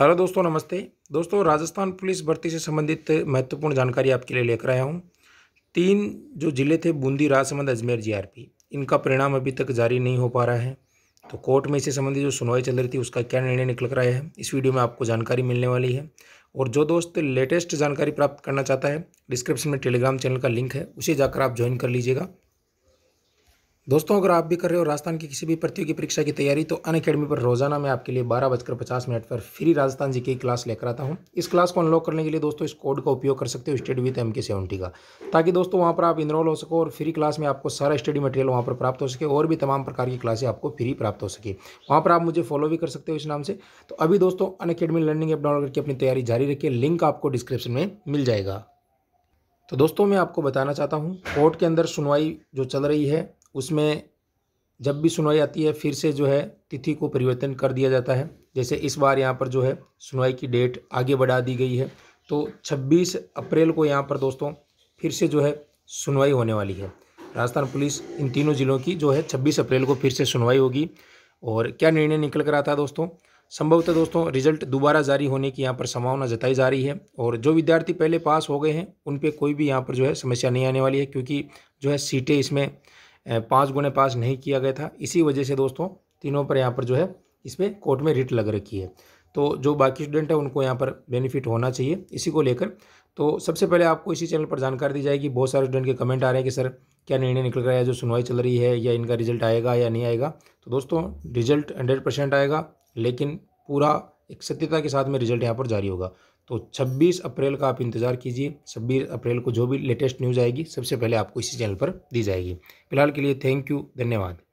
hello दोस्तों नमस्ते दोस्तों राजस्थान पुलिस भर्ती से संबंधित महत्वपूर्ण जानकारी आपके लिए लेकर आया हूँ तीन जो ज़िले थे बूंदी राजसमंद अजमेर जीआरपी इनका परिणाम अभी तक जारी नहीं हो पा रहा है तो कोर्ट में इससे संबंधित जो सुनवाई चल रही थी उसका क्या निर्णय निकल कर आया है इस वीडियो में आपको जानकारी मिलने वाली है और जो दोस्त लेटेस्ट जानकारी प्राप्त करना चाहता है डिस्क्रिप्शन में टेलीग्राम चैनल का लिंक है उसे जाकर आप ज्वाइन कर लीजिएगा दोस्तों अगर आप भी कर रहे हो राजस्थान की किसी भी प्रतियोगी परीक्षा की तैयारी तो अन अकेडमी पर रोजाना मैं आपके लिए बारह बजकर पचास मिनट पर फ्री राजस्थान जी की क्लास लेकर आता हूँ इस क्लास को अनलॉक करने के लिए दोस्तों इस कोड का उपयोग कर सकते हो study with M K seventy का ताकि दोस्तों वहाँ पर आप इनरोल हो सको और फ्री क्लास में आपको सारा स्टडी मटेरियल वहाँ पर प्राप्त हो सके और भी तमाम प्रकार की क्लासें आपको फ्री प्राप्त हो सके वहाँ पर आप मुझे फॉलो भी कर सकते हो इस नाम से तो अभी दोस्तों Unacademy learning app download करके अपनी तैयारी जारी रखिए लिंक आपको डिस्क्रिप्शन में मिल जाएगा तो दोस्तों मैं आपको बताना चाहता हूँ कोर्ट के अंदर सुनवाई जो चल रही है उसमें जब भी सुनवाई आती है फिर से जो है तिथि को परिवर्तन कर दिया जाता है जैसे इस बार यहाँ पर जो है सुनवाई की डेट आगे बढ़ा दी गई है तो 26 अप्रैल को यहाँ पर दोस्तों फिर से जो है सुनवाई होने वाली है राजस्थान पुलिस इन तीनों ज़िलों की जो है 26 अप्रैल को फिर से सुनवाई होगी और क्या निर्णय निकल कर आता है दोस्तों संभवतः दोस्तों रिजल्ट दोबारा जारी होने की यहाँ पर संभावना जताई जा रही है और जो विद्यार्थी पहले पास हो गए हैं उन पर कोई भी यहाँ पर जो है समस्या नहीं आने वाली है क्योंकि जो है सीटें इसमें पाँच गुने पास नहीं किया गया था इसी वजह से दोस्तों तीनों पर यहाँ पर जो है इस पर कोर्ट में रिट लग रखी है तो जो बाकी स्टूडेंट है उनको यहाँ पर बेनिफिट होना चाहिए इसी को लेकर तो सबसे पहले आपको इसी चैनल पर जानकारी दी जाएगी बहुत सारे स्टूडेंट के कमेंट आ रहे हैं कि सर क्या निर्णय निकल रहा है जो सुनवाई चल रही है या इनका रिजल्ट आएगा या नहीं आएगा तो दोस्तों रिजल्ट हंड्रेड परसेंट आएगा लेकिन पूरा एक सत्यता के साथ में रिजल्ट यहाँ पर जारी होगा तो 26 अप्रैल का आप इंतज़ार कीजिए 26 अप्रैल को जो भी लेटेस्ट न्यूज़ आएगी सबसे पहले आपको इसी चैनल पर दी जाएगी फिलहाल के लिए थैंक यू धन्यवाद